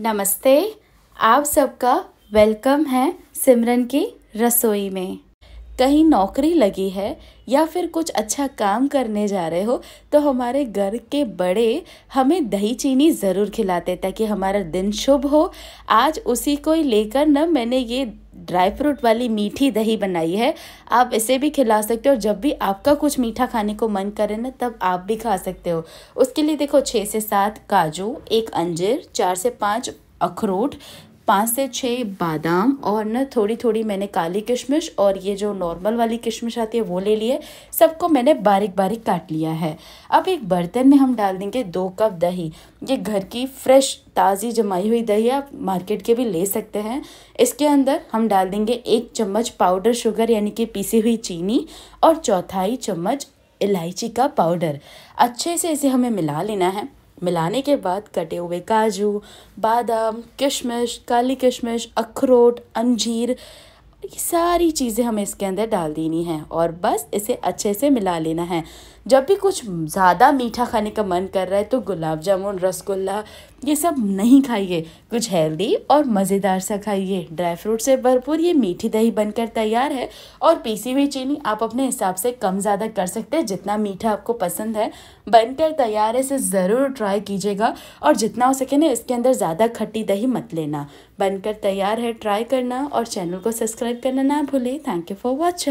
नमस्ते आप सबका वेलकम है सिमरन की रसोई में कहीं नौकरी लगी है या फिर कुछ अच्छा काम करने जा रहे हो तो हमारे घर के बड़े हमें दही चीनी ज़रूर खिलाते ताकि हमारा दिन शुभ हो आज उसी को ही लेकर ना मैंने ये ड्राई फ्रूट वाली मीठी दही बनाई है आप इसे भी खिला सकते हो जब भी आपका कुछ मीठा खाने को मन करे ना तब आप भी खा सकते हो उसके लिए देखो छः से सात काजू एक अंजीर चार से पाँच अखरोट पाँच से छः बादाम और न थोड़ी थोड़ी मैंने काली किशमिश और ये जो नॉर्मल वाली किशमिश आती है वो ले लिए सबको मैंने बारीक बारीक काट लिया है अब एक बर्तन में हम डाल देंगे दो कप दही ये घर की फ्रेश ताज़ी जमाई हुई दही आप मार्केट के भी ले सकते हैं इसके अंदर हम डाल देंगे एक चम्मच पाउडर शुगर यानी कि पीसी हुई चीनी और चौथाई चम्मच इलायची का पाउडर अच्छे से इसे हमें मिला लेना है मिलाने के बाद कटे हुए काजू बादाम किशमिश काली किशमिश अखरोट अंजीर ये सारी चीज़ें हमें इसके अंदर डाल देनी है और बस इसे अच्छे से मिला लेना है जब भी कुछ ज़्यादा मीठा खाने का मन कर रहा है तो गुलाब जामुन रसगुल्ला ये सब नहीं खाइए कुछ हेल्दी और मज़ेदार सा खाइए ड्राई फ्रूट से भरपूर ये मीठी दही बनकर तैयार है और पीसी हुई चीनी आप अपने हिसाब से कम ज़्यादा कर सकते हैं जितना मीठा आपको पसंद है बनकर तैयार है इसे ज़रूर ट्राई कीजिएगा और जितना हो सके ना इसके अंदर ज़्यादा खट्टी दही मत लेना बनकर तैयार है ट्राई करना और चैनल को सब्सक्राइब करना ना भूलें थैंक यू फॉर वॉचिंग